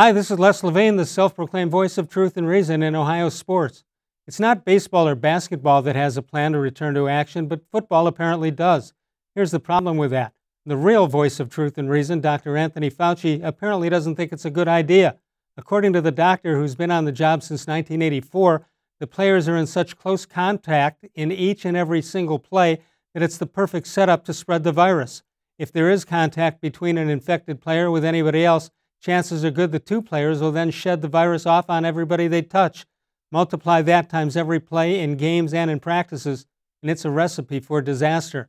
Hi, this is Les Levine, the self proclaimed voice of truth and reason in Ohio sports. It's not baseball or basketball that has a plan to return to action, but football apparently does. Here's the problem with that. The real voice of truth and reason, Dr. Anthony Fauci, apparently doesn't think it's a good idea. According to the doctor who's been on the job since 1984, the players are in such close contact in each and every single play that it's the perfect setup to spread the virus. If there is contact between an infected player with anybody else, chances are good the two players will then shed the virus off on everybody they touch. Multiply that times every play in games and in practices, and it's a recipe for disaster.